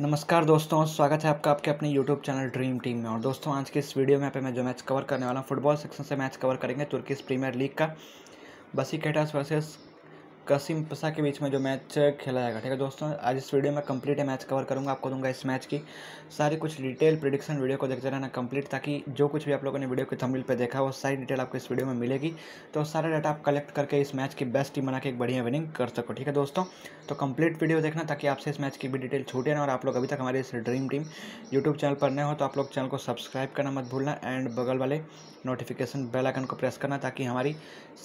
नमस्कार दोस्तों स्वागत है आपका आपके अपने YouTube चैनल ड्रीम टीम में और दोस्तों आज के इस वीडियो में पे मैं जो मैच कवर करने वाला हूँ फुटबॉल सेक्शन से मैच कवर करेंगे तुर्की प्रीमियर लीग का बसी कैटास वर्सेस कसिम पसा के बीच में जो मैच खेला जाएगा ठीक है दोस्तों आज इस वीडियो में कंप्लीट मैच कवर करूंगा आपको दूंगा इस मैच की सारी कुछ डिटेल प्रिडिक्शन वीडियो को देखते रहना कंप्लीट ताकि जो कुछ भी आप लोगों ने वीडियो के थंबनेल पे देखा वो सारी डिटेल आपको इस वीडियो में मिलेगी तो सारा डाटा आप कलेक्ट करके इस मैच की बेस्ट टीम बना के एक बढ़िया विनिंग कर सको ठीक है दोस्तों तो कंप्लीट वीडियो देखना ताकि आपसे इस मैच की भी डिटेल छूटे ना और आप लोग अभी तक हमारे इस ड्रीम टीम यूट्यूब चैनल पर नए हो तो आप लोग चैनल को सब्सक्राइब करना मत भूलना एंड बगल वाले नोटिफिकेशन बेल आइकन को प्रेस करना ताकि हमारी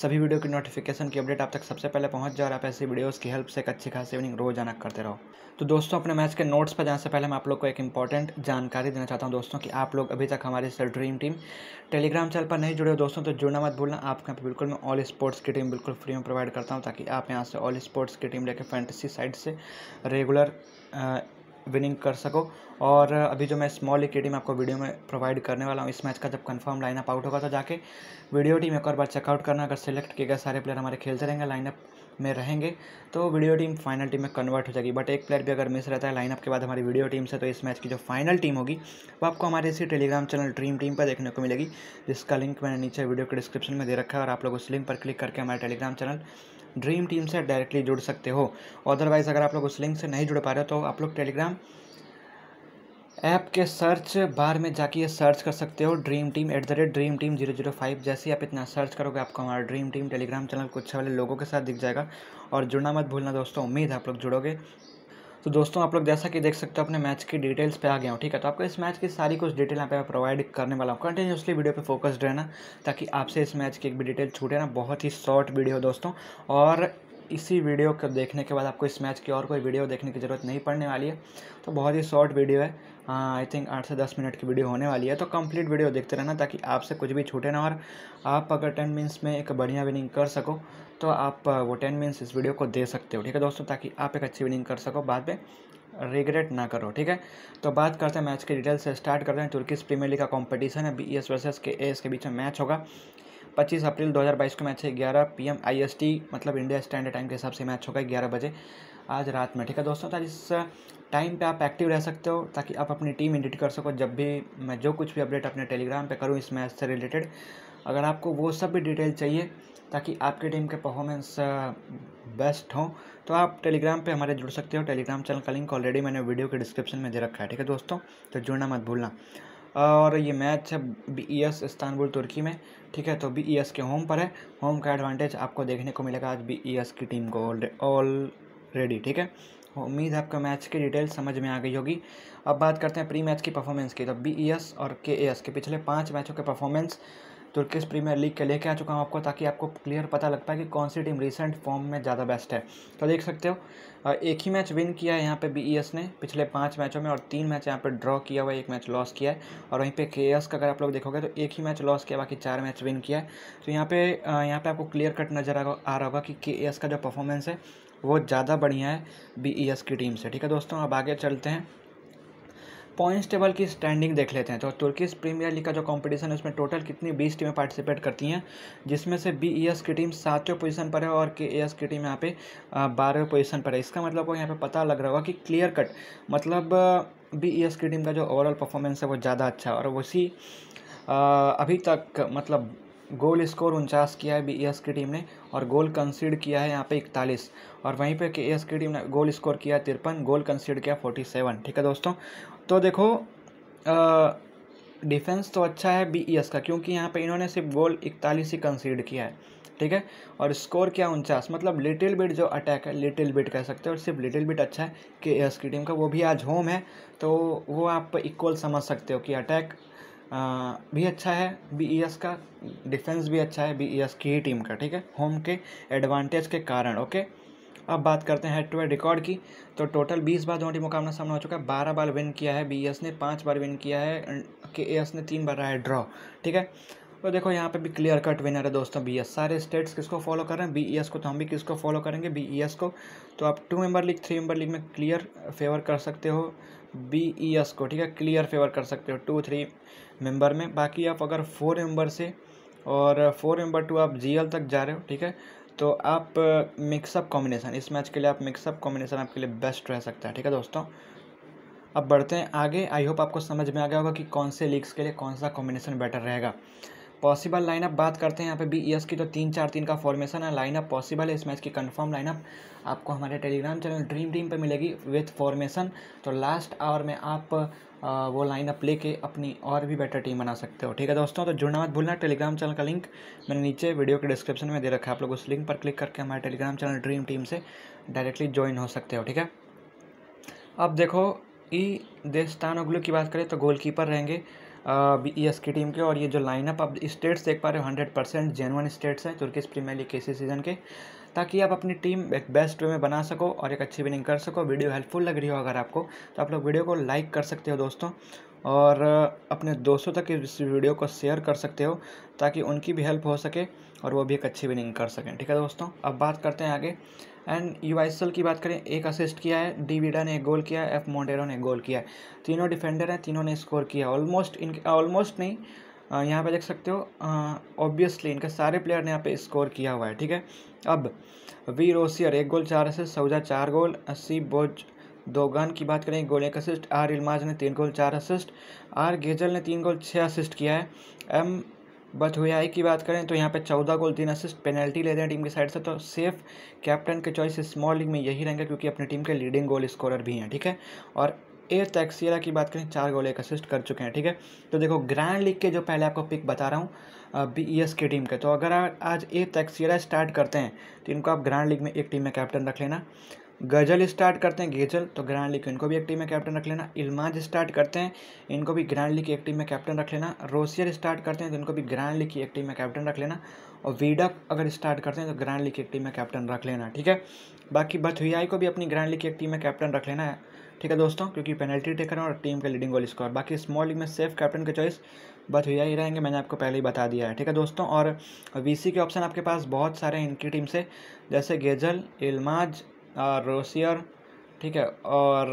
सभी वीडियो की नोटिफिकेशन की अपडेट आप तक सबसे पहले पहुंच जाए और आप ऐसी वीडियोस की हेल्प से एक अच्छी खासी रोज रोजाना करते रहो तो दोस्तों अपने मैच के नोट्स पर जाने से पहले मैं आप लोग को एक इंपॉर्टेंट जानकारी देना चाहता हूँ दोस्तों की आप लोग अभी तक हमारे sir dream team Telegram channel पर नहीं जुड़े हो दोस्तों तो जुड़ना मत भूलना आपके यहाँ पर बिल्कुल मैं ऑल स्पोर्ट्स की टीम बिल्कुल फ्री में प्रोवाइड करता हूँ ताकि आप यहाँ से ऑल स्पोर्ट्स की टीम लेकर फैंटेसी साइड से रेगुलर विनिंग कर सको और अभी जो मैं स्मॉल लीग की टीम आपको वीडियो में प्रोवाइड करने वाला हूँ इस मैच का जब कंफर्म लाइनअप आउट होगा तो जाके वीडियो टीम एक और बार चेकआउट करना अगर सेलेक्ट किए गए सारे प्लेयर हमारे खेलते रहेंगे लाइनअप में रहेंगे तो वीडियो टीम फाइनल टीम में कन्वर्ट हो जाएगी बट एक प्लेयर भी अगर मिस रहता है लाइनअप के बाद हमारी वीडियो टीम से तो इस मैच की जो फाइनल टीम होगी वो आपको हमारे इसी टेलीग्राम चैनल ड्रीम टीम पर देखने को मिलेगी जिसका लिंक मैंने नीचे वीडियो के डिस्क्रिप्शन में दे रखा है और आप लोग उस लिंक पर क्लिक करके हमारे टेलीग्राम चैनल ड्रीम टीम से डायरेक्टली जुड़ सकते हो अदरवाइज़ अगर आप लोग उस लिंक से नहीं जुड़ पा रहे हो तो आप लोग टेलीग्राम ऐप के सर्च बार में जाके ये सर्च कर सकते हो dream team at the rate dream team zero zero five जैसे ही आप इतना सर्च करोगे आपको हमारा ड्रीम टीम टेलीग्राम चैनल कुछ वाले लोगों के साथ दिख जाएगा और जुड़ना मत भूलना दोस्तों उम्मीद है आप लोग जुड़ोगे तो दोस्तों आप लोग जैसा कि देख सकते हो अपने मैच की डिटेल्स पे आ गया हूँ ठीक है तो आपको इस मैच की सारी कुछ डिटेल यहाँ पे प्रोवाइड करने वाला हूँ कंटिन्यूसली वीडियो पे फोकस्ड रहना ताकि आपसे इस मैच की एक भी डिटेल छूटे ना बहुत ही शॉर्ट वीडियो दोस्तों और इसी वीडियो को देखने के बाद आपको इस मैच की और कोई वीडियो देखने की ज़रूरत नहीं पड़ने वाली है तो बहुत ही शॉर्ट वीडियो है आई थिंक आठ से दस मिनट की वीडियो होने वाली है तो कंप्लीट वीडियो देखते रहना ताकि आपसे कुछ भी छूटे ना और आप अगर टेन मिनट्स में एक बढ़िया विनिंग कर सको तो आप वो टेन मिनट्स इस वीडियो को दे सकते हो ठीक है दोस्तों ताकि आप एक अच्छी विनिंग कर सको बाद में रिग्रेट ना करो ठीक है तो बात करते हैं मैच के डिटेल से स्टार्ट करते हैं तुर्की प्रीमियर लीग का कंपटीशन है B S versus K S K बीच में मैच होगा 25 अप्रैल 2022 को मैच है 11 पीएम आईएसटी मतलब इंडिया स्टैंडर्ड टाइम के हिसाब से मैच होगा ग्यारह बजे आज रात में ठीक है दोस्तों तो इस टाइम पे आप एक्टिव रह सकते हो ताकि आप अपनी टीम एडिट कर सको जब भी मैं जो कुछ भी अपडेट अपने टेलीग्राम पर करूँ इस मैच से रिलेटेड अगर आपको वो सब भी डिटेल चाहिए ताकि आपकी टीम के परफॉर्मेंस बेस्ट हो तो आप टेलीग्राम पे हमारे जुड़ सकते हो टेलीग्राम चैनल का लिंक ऑलरेडी मैंने वीडियो के डिस्क्रिप्शन में दे रखा है ठीक है दोस्तों तो जुड़ना मत भूलना और ये मैच है बी ई एस इस्तानबुल तुर्की में ठीक है तो बी ई एस के होम पर है होम का एडवांटेज आपको देखने को मिलेगा आज बी ई एस की टीम को ऑलरेडी ठीक है उम्मीद है आपको मैच की डिटेल समझ में आ गई होगी अब बात करते हैं प्री मैच की परफॉर्मेंस की तो बी ई एस और के ए एस के पिछले पाँच मैचों के परफॉर्मेंस तुर्किस प्रीमियर लीग के लेके आ चुका हूँ आपको ताकि आपको क्लियर पता लग पाए कि कौन सी टीम रिसेंट फॉर्म में ज़्यादा बेस्ट है तो देख सकते हो एक ही मैच विन किया है यहाँ पे बी e ने पिछले पाँच मैचों में और तीन मैच यहाँ पे ड्रॉ किया हुआ है एक मैच लॉस किया है और वहीं पे के का अगर आप लोग देखोगे तो एक ही मैच लॉस किया बाकी चार मैच विन किया है तो यहाँ पे यहाँ पे आपको क्लियर कट नज़र आ रहा होगा कि के का जो परफॉर्मेंस है वो ज़्यादा बढ़िया है बी e की टीम से ठीक है दोस्तों अब आगे चलते हैं पॉइंट्स टेबल की स्टैंडिंग देख लेते हैं तो तुर्की प्रीमियर लीग का जो कंपटीशन है उसमें टोटल कितनी बीस टीमें पार्टिसिपेट करती हैं जिसमें से बी ई एस की टीम सातवें पोजीशन पर है और के ए एस की टीम यहाँ पे बारहवें पोजीशन पर है इसका मतलब वो यहाँ पे पता लग रहा होगा कि क्लियर कट मतलब बी ई एस की टीम का जो ओवरऑल परफॉर्मेंस है वो ज़्यादा अच्छा है और उसी अभी तक मतलब गोल स्कोर उनचास किया है बी एस की टीम ने और गोल कंसीड किया है यहाँ पे इकतालीस और वहीं पे के एस की टीम ने गोल स्कोर किया तिरपन गोल कंसीड किया फोर्टी सेवन ठीक है दोस्तों तो देखो डिफेंस तो अच्छा है बी का क्योंकि यहाँ पे इन्होंने सिर्फ गोल इकतालीस ही कंसीड किया है ठीक है और स्कोर क्या उनचास मतलब लिटिल बिट जो अटैक है लिटिल बिट कह सकते हैं और सिर्फ लिटिल बिट अच्छा है के एस की टीम का वो भी आज होम है तो वो आप इक्वल समझ सकते हो कि अटैक भी अच्छा है बी e का डिफेंस भी अच्छा है बी e की ही टीम का ठीक है होम के एडवांटेज के कारण ओके अब बात करते हैं हेड टू हेड रिकॉर्ड की तो टोटल बीस बार दोनों मुकाबला सामना हो चुका है बारह बार विन किया है बी e ने पाँच बार विन किया है के एस ने तीन बार रहा है ड्रॉ ठीक है तो देखो यहाँ पे भी क्लियर कट विनर है दोस्तों बी एस सारे स्टेट्स किसको फॉलो कर रहे हैं बी ई एस को तो हम भी किसको फॉलो करेंगे बी ई एस को तो आप two member league three member league में क्लियर फेवर कर सकते हो बी ई एस को ठीक है क्लियर फेवर कर सकते हो टू थ्री मेंबर में बाकी आप अगर फोर मेंबर से और फोर मेंबर टू आप जी एल तक जा रहे हो ठीक है तो आप मिक्सअप कॉम्बिनेशन इस मैच के लिए आप मिक्सअप कॉम्बिनेशन आपके लिए बेस्ट रह सकता है ठीक है दोस्तों अब बढ़ते हैं आगे आई होप आपको समझ में आ गया होगा कि कौन से लीग्स के लिए कौन सा कॉम्बिनेशन बेटर रहेगा पॉसिबल लाइनअप बात करते हैं यहाँ पे बी एस e की तो तीन चार तीन का फॉर्मेशन है लाइनअप पॉसिबल है इस मैच की कंफर्म लाइनअप आपको हमारे टेलीग्राम चैनल ड्रीम ड्रीम पे मिलेगी विथ फॉर्मेशन तो लास्ट आवर में आप वो लाइनअप लेके अपनी और भी बेटर टीम बना सकते हो ठीक है दोस्तों तो जुड़ना मत भूलना टेलीग्राम चैनल का लिंक मैंने नीचे वीडियो के डिस्क्रिप्शन में दे रखा है आप लोग उस लिंक पर क्लिक करके हमारे टेलीग्राम चैनल ड्रीम टीम से डायरेक्टली ज्वाइन हो सकते हो ठीक है अब देखो ई e देस्तानोग्लू की बात करें तो गोलकीपर रहेंगे बी एस की टीम के और ये जो लाइनअप आप स्टेट्स देख पा रहे हो हंड्रेड परसेंट जेनवन स्टेट्स हैं तुर्किस प्रीमियर लीग के इसी सीज़न के ताकि आप अपनी टीम एक बेस्ट वे में बना सको और एक अच्छी विनिंग कर सको वीडियो हेल्पफुल लग रही हो अगर आपको तो आप लोग वीडियो को लाइक कर सकते हो दोस्तों और अपने दोस्तों तक इस वीडियो को शेयर कर सकते हो ताकि उनकी भी हेल्प हो सके और वो भी एक अच्छी विनिंग कर सकें ठीक है दोस्तों अब बात करते हैं आगे एंड यू की बात करें एक असिस्ट किया है डी वीडा ने एक गोल किया है एफ मोंडेरो ने गोल किया है तीनों डिफेंडर हैं तीनों ने स्कोर किया ऑलमोस्ट इनके ऑलमोस्ट नहीं यहाँ पे देख सकते हो ऑब्वियसली इनके सारे प्लेयर ने यहाँ पे स्कोर किया हुआ है ठीक है अब वी रोसियर एक गोल चार असिस्ट सऊजा चार गोल अस्सी बोज दोगान की बात करें गोल एक असिस्ट आर इलमाज ने तीन गोल चार असिस्ट आर गेजल ने तीन गोल छः असिस्ट किया है एम बट आई की बात करें तो यहाँ पे चौदह गोल तीन असिस्ट पेनल्टी ले रहे हैं टीम की साइड से तो सेफ कैप्टन के चॉइस स्मॉल लीग में यही रहेंगे क्योंकि अपनी टीम के लीडिंग गोल स्कोरर भी हैं ठीक है और ए तैक्सीरा की बात करें चार गोल एक असिस्ट कर चुके हैं ठीक है तो देखो ग्रैंड लीग के जो पहले आपको पिक बता रहा हूँ बी ई एस की टीम के तो अगर आज ए तैक्सीरा स्टार्ट करते हैं तो इनको आप ग्रैंड लीग में एक टीम में कैप्टन रख लेना गज़ल स्टार्ट करते हैं गेजल तो ग्रैंड लीग इनको भी एक टीम में कैप्टन रख लेना इल्माज स्टार्ट करते हैं इनको भी ग्रैंड लीग की एक टीम में कैप्टन रख लेना रोसियर स्टार्ट करते हैं तो इनको भी ग्रैंड लीग की एक टीम में कैप्टन रख लेना और वीडक अगर स्टार्ट करते हैं तो ग्रैंड लीग की एक टीम में कैप्टन रख लेना ठीक है बाकी बथुआई को भी अपनी ग्रैंड लीग की एक टीम में कैप्टन रख लेना है ठीक है दोस्तों क्योंकि पेनल्टी टेकर और टीम के लीडिंग गोल स्कोर बाकी स्मॉल लीग में सेफ कैप्टन के चॉइस बस भैया ही रहेंगे मैंने आपको पहले ही बता दिया है ठीक है दोस्तों और वीसी के ऑप्शन आपके पास बहुत सारे हैं इनकी टीम से जैसे गेजल इल्माज रोसियर ठीक है और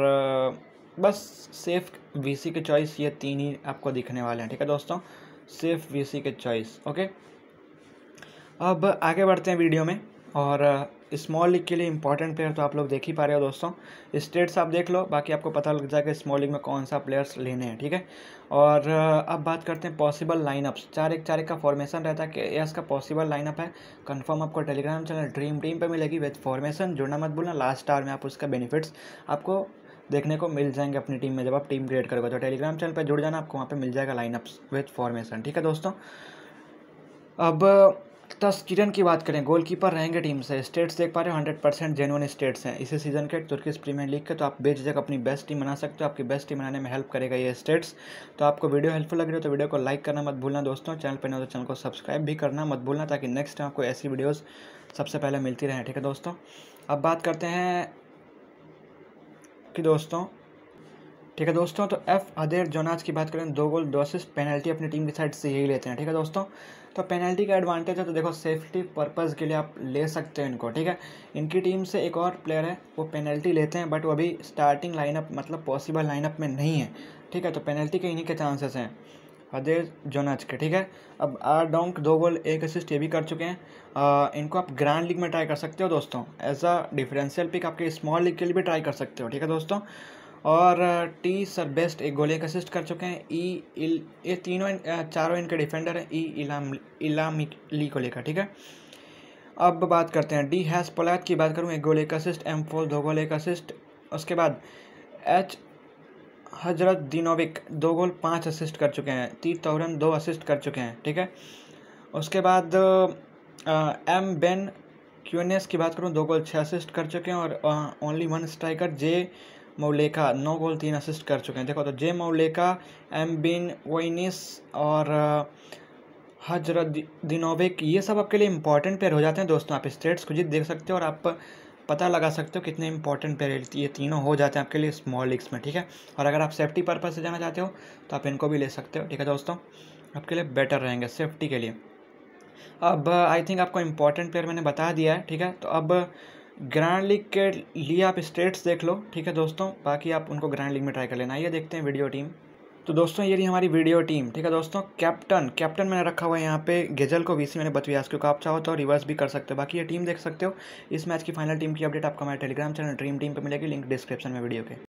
बस सेफ वीसी के चॉइस ये तीन ही आपको दिखने वाले हैं ठीक है दोस्तों सेफ वीसी के चॉइस ओके अब आगे बढ़ते हैं वीडियो में और स्मॉल लीग के लिए इंपॉर्टेंट प्लेयर तो आप लोग देख ही पा रहे हो दोस्तों स्टेट्स आप देख लो बाकी आपको पता लग जाएगा स्मॉल लीग में कौन सा प्लेयर्स लेने हैं ठीक है और अब बात करते हैं पॉसिबल लाइनअप्स चार एक चार एक का फॉर्मेशन रहता है कि एस का पॉसिबल लाइनअप है कंफर्म आपको टेलीग्राम चैनल ड्रीम टीम पर मिलेगी विथ फॉर्मेशन जुड़ना मत बोलना लास्ट स्टार में आप उसका बेनिफिट्स आपको देखने को मिल जाएंगे अपनी टीम में जब आप टीम क्रिएट करोगे तो टेलीग्राम चैनल पर जुड़ जाना आपको वहाँ पर मिल जाएगा लाइनअप्स विथ फॉर्मेशन ठीक है दोस्तों अब तस्किरन की बात करें गोलकीपर रहेंगे टीम से स्टेट्स देख पा रहे हो हंड्रेड परसेंट जेनुअन स्टेट्स हैं इसी सीजन के तुर्की प्रीमियर लीग के तो आप जगह अपनी बेस्ट टीम बना सकते हो आपकी बेस्ट टीम बनाने में हेल्प करेगा ये स्टेट्स तो आपको वीडियो हेल्पफुल लग रही हो तो वीडियो को लाइक करना मत भूलना दोस्तों चैनल पर ना तो चैनल को सब्सक्राइब भी करना मत भूलना ताकि नेक्स्ट टाइम आपको ऐसी वीडियोज़ सबसे पहले मिलती रहें ठीक है दोस्तों अब बात करते हैं कि दोस्तों ठीक है दोस्तों तो एफ अदेर जोनाज की बात करें दो गोल दो असिस्ट पेनल्टी अपनी टीम की साइड से यही लेते हैं ठीक है दोस्तों तो पेनल्टी का एडवांटेज है तो देखो सेफ्टी पर्पज़ के लिए आप ले सकते हैं इनको ठीक है इनकी टीम से एक और प्लेयर है वो पेनल्टी लेते हैं बट वो अभी स्टार्टिंग लाइनअप मतलब पॉसिबल लाइनअप में नहीं है ठीक है तो पेनल्टी के इन्हीं के चांसेस हैं हदेज जोनाज के ठीक है अब आर डोंक दो गोल एक असिस्ट ये भी कर चुके हैं आ, इनको आप ग्रैंड लीग में ट्राई कर सकते हो दोस्तों एज अ डिफरेंशियल पिक आपके स्मॉल लीग के लिए भी ट्राई कर सकते हो ठीक है दोस्तों और टी सर बेस्ट एक गोले एक असिस्ट कर चुके हैं ई इल ये तीनों इन, चारों इनके डिफेंडर हैं ई इलाम इलाम ली को लेकर ठीक है अब बात करते हैं डी हैस पोलैद की बात करूँ एक गोले एक असिस्ट एम फोर दो गोले एक असिस्ट उसके बाद एच हजरत दिनोविक दो गोल पाँच असिस्ट कर चुके हैं ती तौरन दो असिस्ट कर चुके हैं ठीक है उसके बाद एम बेन क्यूनेस की बात करूँ दो गोल छः असिस्ट कर चुके हैं और ओनली वन स्ट्राइकर जे मौलेखा नौ गोल तीन असिस्ट कर चुके हैं देखो तो जे मौलेका एम बिन वनिस और हजरत दिनोविक ये सब आपके लिए इंपॉर्टेंट प्लेयर हो जाते हैं दोस्तों आप स्टेट्स को जीत देख सकते हो और आप पता लगा सकते हो कितने इंपॉर्टेंट प्लेयर ये तीनों हो जाते हैं आपके लिए स्मॉल लीग्स में ठीक है और अगर आप सेफ्टी पर्पज़ से जाना चाहते हो तो आप इनको भी ले सकते हो ठीक है दोस्तों आपके लिए बेटर रहेंगे सेफ्टी के लिए अब आई थिंक आपको इम्पॉर्टेंट प्लेयर मैंने बता दिया है ठीक है तो अब ग्रैंड लीग के लिए आप स्टेट्स देख लो ठीक है दोस्तों बाकी आप उनको ग्रैंड लीग में ट्राई कर लेना ये देखते हैं वीडियो टीम तो दोस्तों ये रही हमारी वीडियो टीम ठीक है दोस्तों कैप्टन कैप्टन मैंने रखा हुआ है यहाँ पे गेजल को वीसी मैंने बतवियास क्योंकि आप चाहो तो रिवर्स भी कर सकते हो बाकी ये टीम देख सकते हो इस मैच की फाइनल टीम की अपडेट आपका हमारे टेलीग्राम चैनल ड्रीम टीम पर मिलेगी लिंक डिस्क्रिप्शन में वीडियो के